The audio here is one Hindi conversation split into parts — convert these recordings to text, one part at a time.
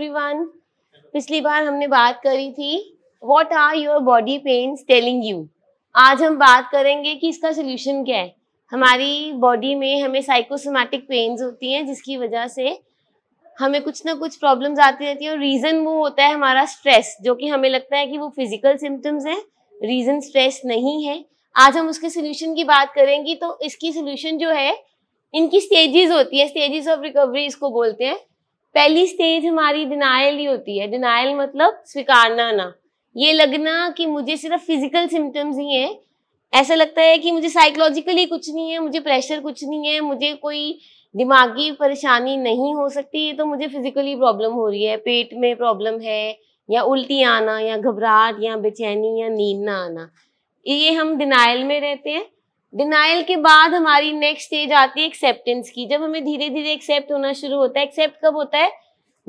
एवरीवन पिछली बार हमने बात करी थी what are your body pains telling you आज हम बात करेंगे कि इसका सोल्यूशन क्या है हमारी बॉडी में हमें साइकोसोमेटिक पेन्स होती हैं जिसकी वजह से हमें कुछ ना कुछ प्रॉब्लम्स आती रहती हैं और रीज़न वो होता है हमारा स्ट्रेस जो कि हमें लगता है कि वो फिजिकल सिम्टम्स हैं रीज़न स्ट्रेस नहीं है आज हम उसके सोल्यूशन की बात करेंगी तो इसकी सोल्यूशन जो है इनकी स्टेजेस होती है स्टेजेस ऑफ रिकवरी इसको बोलते हैं पहली स्टेज हमारी डिनाइल ही होती है डिनाइल मतलब स्वीकारना ना ये लगना कि मुझे सिर्फ फिजिकल सिम्टम्स ही हैं ऐसा लगता है कि मुझे साइकोलॉजिकली कुछ नहीं है मुझे प्रेशर कुछ नहीं है मुझे कोई दिमागी परेशानी नहीं हो सकती ये तो मुझे फिजिकली प्रॉब्लम हो रही है पेट में प्रॉब्लम है या उल्टी आना या घबराहट या बेचैनी या नींद ना आना ये हम डिनाइल में रहते हैं डिनाइल के बाद हमारी नेक्स्ट स्टेज आती है एक्सेप्टेंस की जब हमें धीरे धीरे एक्सेप्ट होना शुरू होता है एक्सेप्ट कब होता है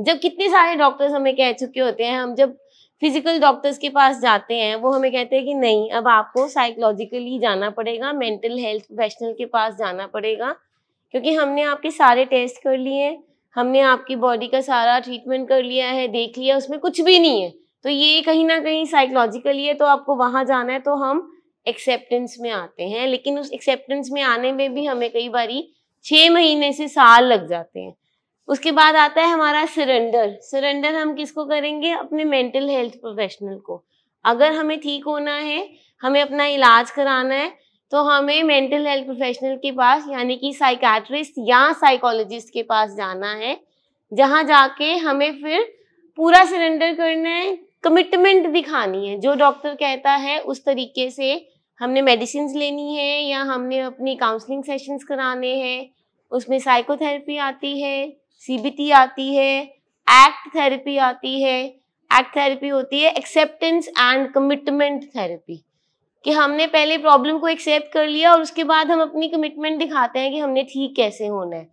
जब कितने सारे डॉक्टर्स हमें कह चुके होते हैं हम जब फिजिकल डॉक्टर्स के पास जाते हैं वो हमें कहते हैं कि नहीं अब आपको साइकोलॉजिकली जाना पड़ेगा मेंटल हेल्थ प्रोफेशनल के पास जाना पड़ेगा क्योंकि हमने आपके सारे टेस्ट कर लिए हमने आपकी बॉडी का सारा ट्रीटमेंट कर लिया है देख लिया उसमें कुछ भी नहीं है तो ये कहीं ना कहीं साइकोलॉजिकली है तो आपको वहाँ जाना है तो हम एक्सेप्टेंस में आते हैं लेकिन उस एक्सेप्टेंस में आने में भी हमें कई बार छः महीने से साल लग जाते हैं उसके बाद आता है हमारा सरेंडर सरेंडर हम किसको करेंगे अपने मेंटल हेल्थ प्रोफेशनल को अगर हमें ठीक होना है हमें अपना इलाज कराना है तो हमें मेंटल हेल्थ प्रोफेशनल के पास यानी कि साइकेट्रिस्ट या साइकोलॉजिस्ट के पास जाना है जहाँ जाके हमें फिर पूरा सरेंडर करना है कमिटमेंट दिखानी है जो डॉक्टर कहता है उस तरीके से हमने मेडिसिन लेनी है या हमने अपनी काउंसलिंग सेशंस कराने हैं उसमें साइकोथेरेपी आती है सीबीटी आती है एक्ट थेरेपी आती है एक्ट थेरेपी होती है एक्सेप्टेंस एंड कमिटमेंट थेरेपी कि हमने पहले प्रॉब्लम को एक्सेप्ट कर लिया और उसके बाद हम अपनी कमिटमेंट दिखाते हैं कि हमने ठीक कैसे होना है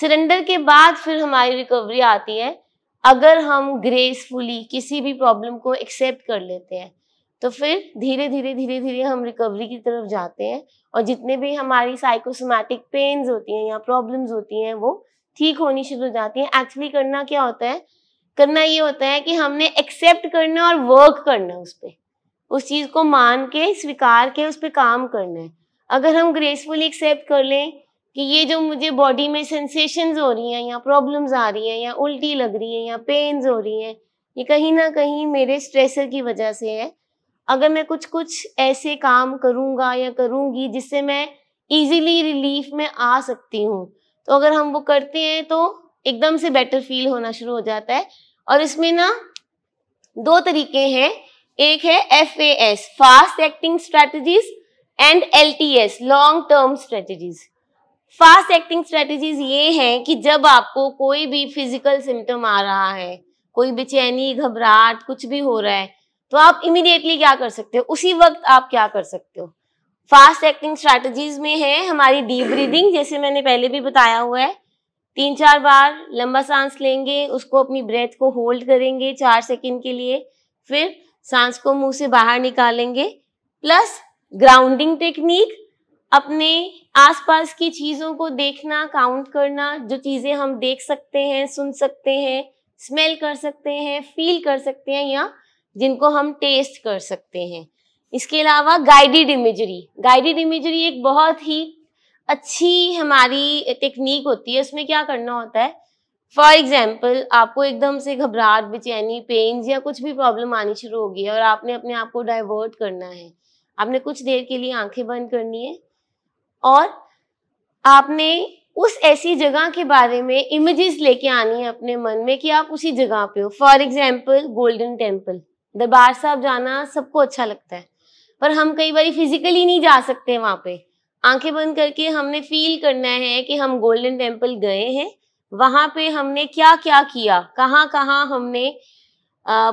सरेंडर के बाद फिर हमारी रिकवरी आती है अगर हम ग्रेसफुली किसी भी प्रॉब्लम को एक्सेप्ट कर लेते हैं तो फिर धीरे धीरे धीरे धीरे हम रिकवरी की तरफ जाते हैं और जितने भी हमारी साइकोसोमैटिक पेन्स होती हैं या प्रॉब्लम्स होती हैं वो ठीक होनी शुरू हो जाती हैं एक्चुअली करना क्या होता है करना ये होता है कि हमने एक्सेप्ट करना और वर्क करना है उस पर उस चीज़ को मान के स्वीकार के उस पर काम करना है अगर हम ग्रेसफुली एक्सेप्ट कर लें कि ये जो मुझे बॉडी में सेंसेशंस हो रही हैं या प्रॉब्लम्स आ रही हैं या उल्टी लग रही है या पेन्स हो रही हैं ये कहीं ना कहीं मेरे स्ट्रेसर की वजह से है अगर मैं कुछ कुछ ऐसे काम करूँगा या करूंगी जिससे मैं इजीली रिलीफ में आ सकती हूँ तो अगर हम वो करते हैं तो एकदम से बेटर फील होना शुरू हो जाता है और इसमें ना दो तरीके हैं एक है F A S fast acting strategies and L T S long term strategies fast acting strategies ये हैं कि जब आपको कोई भी फिजिकल सिम्टम आ रहा है कोई बेचैनी घबराहट कुछ भी हो रहा है तो आप इमिडिएटली क्या कर सकते हो उसी वक्त आप क्या कर सकते हो फास्ट एक्टिंग स्ट्रैटेजीज में है हमारी डीप ब्रीदिंग जैसे मैंने पहले भी बताया हुआ है तीन चार बार लंबा सांस लेंगे उसको अपनी ब्रेथ को होल्ड करेंगे चार सेकेंड के लिए फिर सांस को मुंह से बाहर निकालेंगे प्लस ग्राउंडिंग टेक्निक अपने आसपास की चीज़ों को देखना काउंट करना जो चीज़ें हम देख सकते हैं सुन सकते हैं स्मेल कर सकते हैं फील कर सकते हैं या जिनको हम टेस्ट कर सकते हैं इसके अलावा गाइडेड इमेजरी गाइडेड इमेजरी एक बहुत ही अच्छी हमारी टेक्निक होती है उसमें क्या करना होता है फॉर एग्जाम्पल आपको एकदम से घबराहट बेचैनी पेन्स या कुछ भी प्रॉब्लम आनी शुरू होगी और आपने अपने आप को डाइवर्ट करना है आपने कुछ देर के लिए आंखें बंद करनी है और आपने उस ऐसी जगह के बारे में इमेजेस लेके आनी है अपने मन में कि आप उसी जगह पे हो फॉर एग्जाम्पल गोल्डन टेम्पल दरबार साहब जाना सबको अच्छा लगता है पर हम कई बार फिजिकली नहीं जा सकते वहां पे आंखें बंद करके हमने फील करना है कि हम गोल्डन टेम्पल गए हैं वहां पे हमने क्या क्या किया कहाँ कहाँ हमने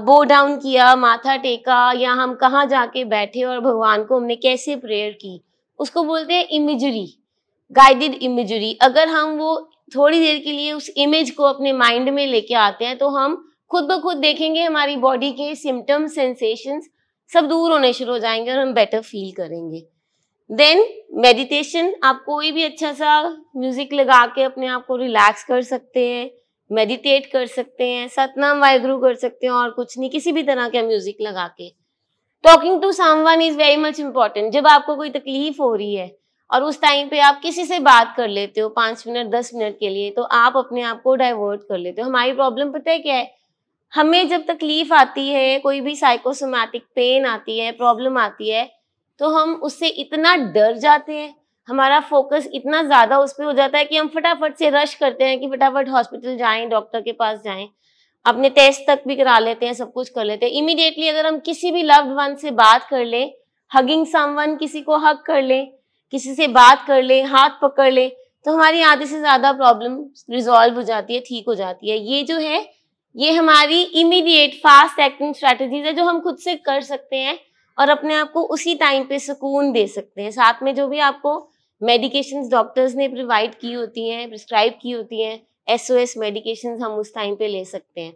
बो डाउन किया माथा टेका या हम कहाँ जाके बैठे और भगवान को हमने कैसे प्रेयर की उसको बोलते हैं इमेजरी गाइडेड इमेजरी अगर हम वो थोड़ी देर के लिए उस इमेज को अपने माइंड में लेके आते हैं तो हम खुद ब खुद देखेंगे हमारी बॉडी के सिम्टम्स सेंसेशंस सब दूर होने शुरू हो जाएंगे और हम बेटर फील करेंगे देन मेडिटेशन आप कोई भी अच्छा सा म्यूजिक लगा के अपने आप को रिलैक्स कर सकते हैं मेडिटेट कर सकते हैं सतनाम वाहगुरु कर सकते हैं और कुछ नहीं किसी भी तरह का म्यूजिक लगा के talking to someone is very much important जब आपको कोई तकलीफ हो रही है और उस टाइम पे आप किसी से बात कर लेते हो पाँच मिनट दस मिनट के लिए तो आप अपने आप को डाइवर्ट कर लेते हो हमारी प्रॉब्लम पता है क्या है हमें जब तकलीफ आती है कोई भी साइकोसोमैटिक पेन आती है प्रॉब्लम आती है तो हम उससे इतना डर जाते हैं हमारा फोकस इतना ज़्यादा उस पर हो जाता है कि हम फटाफट से रश करते हैं कि फटाफट हॉस्पिटल जाएं डॉक्टर के पास जाएं अपने टेस्ट तक भी करा लेते हैं सब कुछ कर लेते हैं इमिडिएटली अगर हम किसी भी लव्ड वन से बात कर लें हगिंग समवन किसी को हक कर लें किसी से बात कर लें हाथ पकड़ लें तो हमारी आधे से ज़्यादा प्रॉब्लम रिजॉल्व हो जाती है ठीक हो जाती है ये जो है ये हमारी इमीडिएट फास्ट एक्टिंग स्ट्रैटेजीज है जो हम खुद से कर सकते हैं और अपने आप को उसी टाइम पे सुकून दे सकते हैं साथ में जो भी आपको मेडिकेशंस डॉक्टर्स ने प्रोवाइड की होती हैं प्रिस्क्राइब की होती हैं एसओएस मेडिकेशंस हम उस टाइम पे ले सकते हैं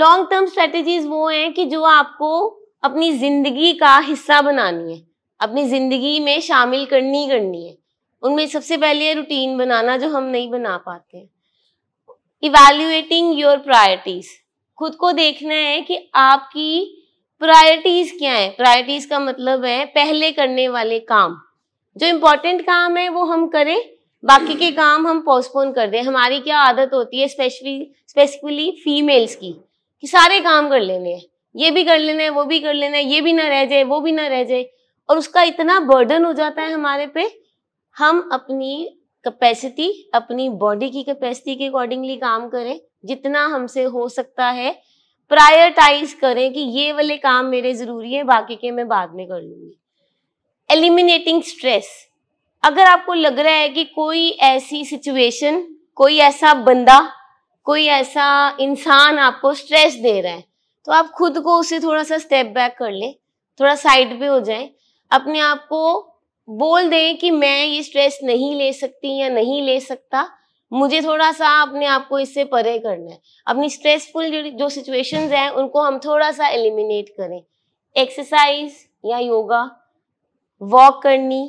लॉन्ग टर्म स्ट्रेटजीज वो हैं कि जो आपको अपनी जिंदगी का हिस्सा बनानी है अपनी जिंदगी में शामिल करनी करनी है उनमें सबसे पहले रूटीन बनाना जो हम नहीं बना पाते हैं इवेल्युएटिंग योर प्रायोरिटीज खुद को देखना है कि आपकी प्रायोरिटीज क्या है प्रायोरिटीज का मतलब है पहले करने वाले काम जो इम्पोर्टेंट काम है वो हम करें बाकी के काम हम पोस्टपोन कर दें हमारी क्या आदत होती है स्पेशली स्पेसिफिकली फीमेल्स की कि सारे काम कर लेने हैं ये भी कर लेना है वो भी कर लेना है ये भी ना रह जाए वो भी ना रह जाए और उसका इतना बर्डन हो जाता है हमारे पे हम अपनी कैपेसिटी अपनी बॉडी की कैपेसिटी के अकॉर्डिंगली काम करें जितना हमसे हो सकता है प्रायोरिटाइज करें कि ये वाले काम मेरे ज़रूरी है बाकी के मैं बाद में कर लूंगी एलिमिनेटिंग स्ट्रेस अगर आपको लग रहा है कि कोई ऐसी सिचुएशन कोई ऐसा बंदा कोई ऐसा इंसान आपको स्ट्रेस दे रहा है तो आप खुद को उसे थोड़ा सा स्टेप बैक कर ले थोड़ा साइड पे हो जाए अपने आप को बोल दें कि मैं ये स्ट्रेस नहीं ले सकती या नहीं ले सकता मुझे थोड़ा सा अपने आप को इससे परे करना है अपनी स्ट्रेसफुल जो सिचुएशन हैं उनको हम थोड़ा सा एलिमिनेट करें एक्सरसाइज या योगा वॉक करनी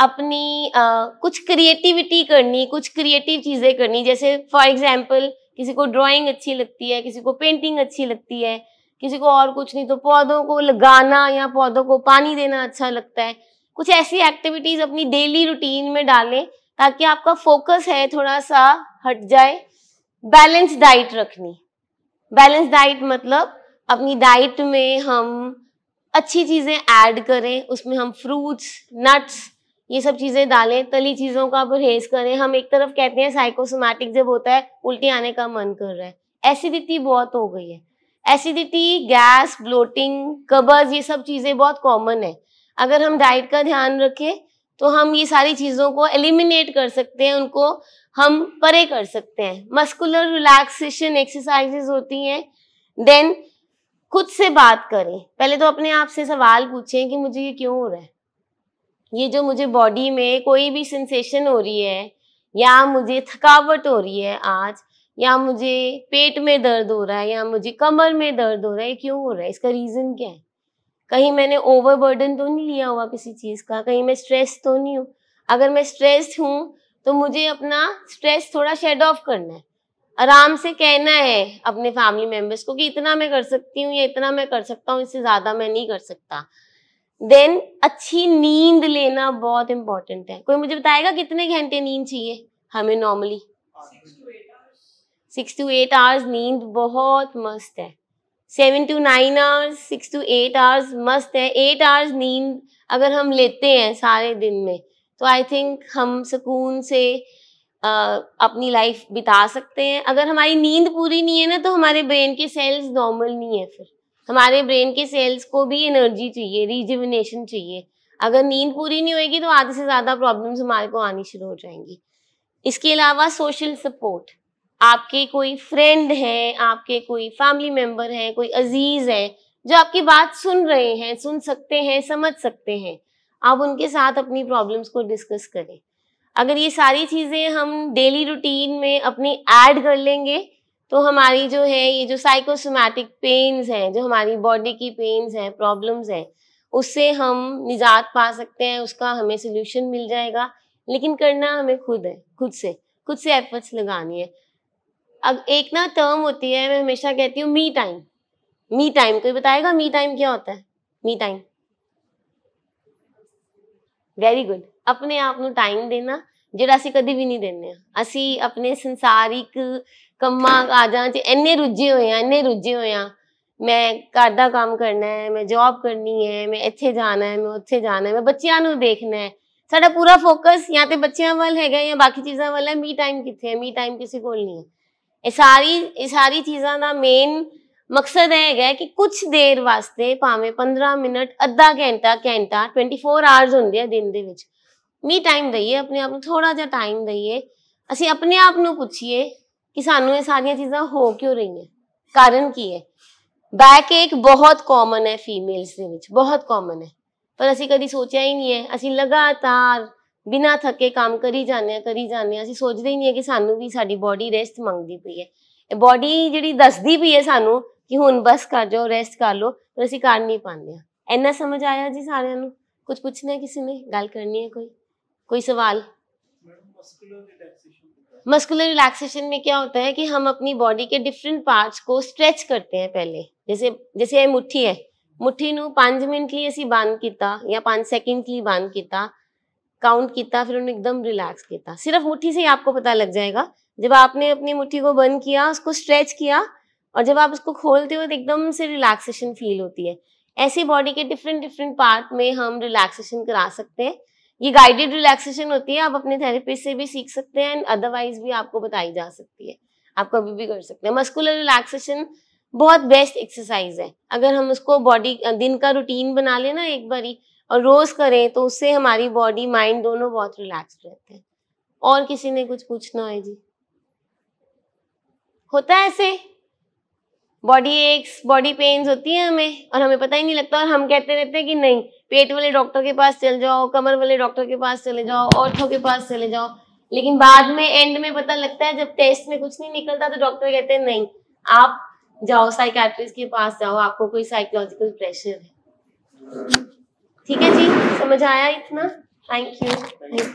अपनी आ, कुछ क्रिएटिविटी करनी कुछ क्रिएटिव चीज़ें करनी जैसे फॉर एग्जांपल किसी को ड्राइंग अच्छी लगती है किसी को पेंटिंग अच्छी लगती है किसी को और कुछ नहीं तो पौधों को लगाना या पौधों को पानी देना अच्छा लगता है कुछ ऐसी एक्टिविटीज अपनी डेली रूटीन में डालें ताकि आपका फोकस है थोड़ा सा हट जाए बैलेंस डाइट रखनी बैलेंस डाइट मतलब अपनी डाइट में हम अच्छी चीज़ें ऐड करें उसमें हम फ्रूट्स नट्स ये सब चीज़ें डालें तली चीज़ों का परहेज करें हम एक तरफ कहते हैं साइकोसोमैटिक जब होता है उल्टी आने का मन कर रहा है एसिडिटी बहुत हो गई है एसिडिटी गैस ब्लोटिंग कबर्स ये सब चीज़ें बहुत कॉमन है अगर हम डाइट का ध्यान रखें तो हम ये सारी चीज़ों को एलिमिनेट कर सकते हैं उनको हम परे कर सकते हैं मस्कुलर रिलैक्सेशन एक्सरसाइजेज होती हैं देन खुद से बात करें पहले तो अपने आप से सवाल पूछें कि मुझे ये क्यों हो रहा है ये जो मुझे बॉडी में कोई भी सेंसेशन हो रही है या मुझे थकावट हो रही है आज या मुझे पेट में दर्द हो रहा है या मुझे कमर में दर्द हो रहा है क्यों हो रहा है इसका रीज़न क्या है कहीं मैंने ओवरबर्डन तो नहीं लिया हुआ किसी चीज़ का कहीं मैं स्ट्रेस तो नहीं हूँ अगर मैं स्ट्रेस हूँ तो मुझे अपना स्ट्रेस थोड़ा शेड ऑफ करना है आराम से कहना है अपने फैमिली मेम्बर्स को कि इतना मैं कर सकती हूँ या इतना मैं कर सकता हूँ इससे ज़्यादा मैं नहीं कर सकता देन अच्छी नींद लेना बहुत इम्पोर्टेंट है कोई मुझे बताएगा कितने घंटे नींद चाहिए हमें normally six to eight hours नींद बहुत मस्त है seven to nine hours six to eight hours must है एट आवर्स नींद अगर हम लेते हैं सारे दिन में तो आई थिंक हम सुकून से आ, अपनी लाइफ बिता सकते हैं अगर हमारी नींद पूरी नहीं है ना तो हमारे ब्रेन के सेल्स नॉर्मल नहीं है फिर हमारे ब्रेन के सेल्स को भी एनर्जी चाहिए रिजिविनेशन चाहिए अगर नींद पूरी नहीं होगी तो आधे से ज़्यादा प्रॉब्लम्स हमारे को आनी शुरू हो जाएंगी इसके अलावा सोशल सपोर्ट आपके कोई फ्रेंड है आपके कोई फैमिली मेंबर है कोई अजीज है जो आपकी बात सुन रहे हैं सुन सकते हैं समझ सकते हैं आप उनके साथ अपनी प्रॉब्लम्स को डिस्कस करें अगर ये सारी चीज़ें हम डेली रूटीन में अपनी ऐड कर लेंगे तो हमारी जो है ये जो साइकोसोमैटिक पेन्स हैं जो हमारी बॉडी की पेन्स हैं प्रॉब्लम्स हैं उससे हम निजात पा सकते हैं उसका हमें सोल्यूशन मिल जाएगा लेकिन करना हमें खुद है खुद से खुद से एफर्ट्स लगानी है अब एक ना टर्म होती है मैं हमेशा कहती हूँ मी टाइम मी टाइम कोई बताएगा मी टाइम क्या होता है मी टाइम ਵੈਰੀ ਗੁੱਡ ਆਪਣੇ ਆਪ ਨੂੰ ਟਾਈਮ ਦੇਣਾ ਜਿਹੜਾ ਅਸੀਂ ਕਦੀ ਵੀ ਨਹੀਂ ਦਿੰਦੇ ਆ ਅਸੀਂ ਆਪਣੇ ਸੰਸਾਰਿਕ ਕੰਮਾਂ ਕਾਜਾਂ 'ਚ ਇੰਨੇ ਰੁੱਝੇ ਹੋਏ ਆ ਇੰਨੇ ਰੁੱਝੇ ਹੋਏ ਆ ਮੈਂ ਘਰ ਦਾ ਕੰਮ ਕਰਨਾ ਹੈ ਮੈਂ ਜੌਬ ਕਰਨੀ ਹੈ ਮੈਂ ਇੱਥੇ ਜਾਣਾ ਹੈ ਮੈਂ ਉੱਥੇ ਜਾਣਾ ਹੈ ਮੈਂ ਬੱਚਿਆਂ ਨੂੰ ਦੇਖਣਾ ਹੈ ਸਾਡਾ ਪੂਰਾ ਫੋਕਸ ਜਾਂ ਤੇ ਬੱਚਿਆਂ ਵੱਲ ਹੈਗਾ ਜਾਂ ਬਾਕੀ ਚੀਜ਼ਾਂ ਵੱਲ ਹੈ ਮੀ ਟਾਈਮ ਕਿੱਥੇ ਹੈ ਮੀ ਟਾਈਮ ਕਿਸੇ ਕੋਲ ਨਹੀਂ ਹੈ ਇਹ ਸਾਰੀ ਇਹ ਸਾਰੀ ਚੀਜ਼ਾਂ ਦਾ ਮੇਨ ਮਕਸਦ ਇਹ ਹੈਗਾ ਕਿ ਕੁਝ ਦੇਰ ਵਾਸਤੇ ਭਾਵੇਂ 15 ਮਿੰਟ ਅੱਧਾ ਘੰਟਾ ਘੰਟਾ 24 ਆਵਰਸ ਹੁੰਦੇ ਆ ਦਿਨ ਦੇ ਵਿੱਚ ਮੀ ਟਾਈਮ ਦਈਏ ਆਪਣੇ ਆਪ ਨੂੰ ਥੋੜਾ ਜਿਹਾ ਟਾਈਮ ਦਈਏ ਅਸੀਂ ਆਪਣੇ ਆਪ ਨੂੰ ਪੁੱਛੀਏ ਕਿ ਸਾਨੂੰ ਇਹ ਸਾਰੀਆਂ ਚੀਜ਼ਾਂ ਹੋ ਕਿਉਂ ਰਹੀਆਂ ਕਾਰਨ ਕੀ ਹੈ ਬੈਕ ਇੱਕ ਬਹੁਤ ਕਾਮਨ ਹੈ ਫੀਮੇਲਸ ਦੇ ਵਿੱਚ ਬਹੁਤ ਕਾਮਨ ਹੈ ਪਰ ਅਸੀਂ ਕਦੀ ਸੋਚਿਆ ਹੀ ਨਹੀਂ ਹੈ ਅਸੀਂ ਲਗਾਤਾਰ ਬਿਨਾ ਥੱਕੇ ਕੰਮ ਕਰੀ ਜਾਂਦੇ ਆ ਕਰੀ ਜਾਂਦੇ ਆ ਅਸੀਂ ਸੋਚਦੇ ਹੀ ਨਹੀਂ ਕਿ ਸਾਨੂੰ ਵੀ ਸਾਡੀ ਬਾਡੀ ਰੈਸਟ ਮੰਗਦੀ ਪਈ ਹੈ ਇਹ ਬਾਡੀ ਜਿਹੜੀ ਦੱਸਦੀ ਪਈ ਹੈ ਸਾਨੂੰ ਕਿ ਹੁਣ ਬਸ ਕਰ ਜਾਓ ਰੈਸਟ ਕਰ ਲਓ ਪਰ ਅਸੀਂ ਕਰ ਨਹੀਂ ਪਾਉਂਦੇ ਆ ਇੰਨਾ ਸਮਝ ਆਇਆ ਜੀ ਸਾਰਿਆਂ ਨੂੰ ਕੁਝ ਪੁੱਛਣਾ ਕਿਸੇ ਨੇ ਗੱਲ ਕਰਨੀ ਹੈ ਕੋਈ ਕੋਈ ਸਵਾਲ ਮਸਕੂਲਰ ਰਿਲੈਕਸੇਸ਼ਨ ਮੇ ਕੀ ਹੁੰਦਾ ਹੈ ਕਿ ਹਮ ਆਪਣੀ ਬਾਡੀ ਕੇ ਡਿਫਰੈਂਟ ਪਾਰਟਸ ਕੋ ਸਟ੍ਰੈਚ ਕਰਤੇ ਹੈ ਪਹਿਲੇ जैसे जैसे ਇਹ ਮੁਠੀ ਹੈ ਮੁੱਠੀ ਨੂੰ 5 ਮਿੰਟ ਲਈ ਅਸੀਂ ਬੰਦ ਕੀਤਾ ਜਾਂ 5 ਸੈਕਿੰਡ ਲਈ ਬੰਦ ਕੀਤਾ काउंट किया फिर उन्होंने एकदम रिलैक्स किया सिर्फ मुट्ठी से ही आपको पता लग जाएगा जब आपने अपनी मुट्ठी को बंद किया उसको स्ट्रेच किया और जब आप उसको खोलते हो तो एकदम से रिलैक्सेशन फील होती है ऐसे बॉडी के डिफरेंट डिफरेंट पार्ट में हम रिलैक्सेशन करा सकते हैं ये गाइडेड रिलैक्सेशन होती है आप अपने थेरेपिस्ट से भी सीख सकते हैं एंड अदरवाइज भी आपको बताई जा सकती है आप कभी भी कर सकते हैं मस्कुलर रिलैक्सेशन बहुत बेस्ट एक्सरसाइज है अगर हम उसको बॉडी दिन का रूटीन बना लेना एक बारी और रोज करें तो उससे हमारी बॉडी माइंड दोनों बहुत रिलैक्स रहते हैं और किसी ने कुछ पूछना है जी होता है ऐसे बॉडी एक्स बॉडी पेन्स होती है हमें और हमें पता ही नहीं लगता और हम कहते रहते हैं कि नहीं पेट वाले डॉक्टर के पास चले जाओ कमर वाले डॉक्टर के पास चले जाओ ऑर्थो के पास चले जाओ लेकिन बाद में एंड में पता लगता है जब टेस्ट में कुछ नहीं निकलता तो डॉक्टर कहते हैं नहीं आप जाओ साइकेट्रिस्ट के पास जाओ आपको कोई साइकोलॉजिकल प्रेशर है ठीक है जी समझ आया इतना थैंक यू